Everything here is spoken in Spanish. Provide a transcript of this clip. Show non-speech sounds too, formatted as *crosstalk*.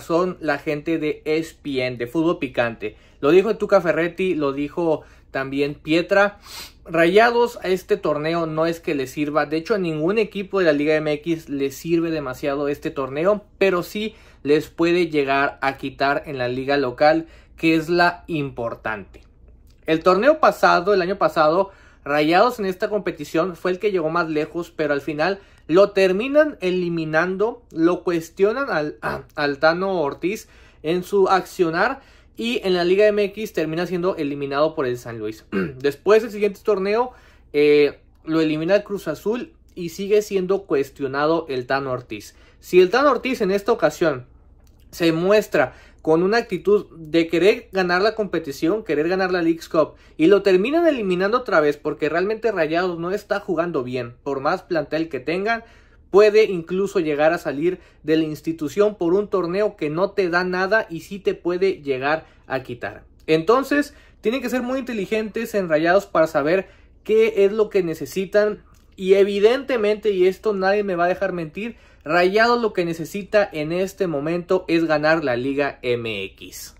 son la gente de ESPN, de Fútbol Picante. Lo dijo Tuca Ferretti, lo dijo también Pietra. Rayados a este torneo no es que les sirva, de hecho a ningún equipo de la Liga MX les sirve demasiado este torneo, pero sí les puede llegar a quitar en la liga local, que es la importante. El torneo pasado, el año pasado, Rayados en esta competición fue el que llegó más lejos, pero al final lo terminan eliminando, lo cuestionan al, *clears throat* al Tano Ortiz en su accionar y en la Liga MX termina siendo eliminado por el San Luis. *clears throat* Después del siguiente torneo eh, lo elimina el Cruz Azul y sigue siendo cuestionado el Tano Ortiz. Si el Tano Ortiz en esta ocasión se muestra con una actitud de querer ganar la competición, querer ganar la League Cup. Y lo terminan eliminando otra vez porque realmente Rayados no está jugando bien. Por más plantel que tengan, puede incluso llegar a salir de la institución por un torneo que no te da nada y sí te puede llegar a quitar. Entonces, tienen que ser muy inteligentes en Rayados para saber qué es lo que necesitan y evidentemente, y esto nadie me va a dejar mentir, Rayado lo que necesita en este momento es ganar la Liga MX.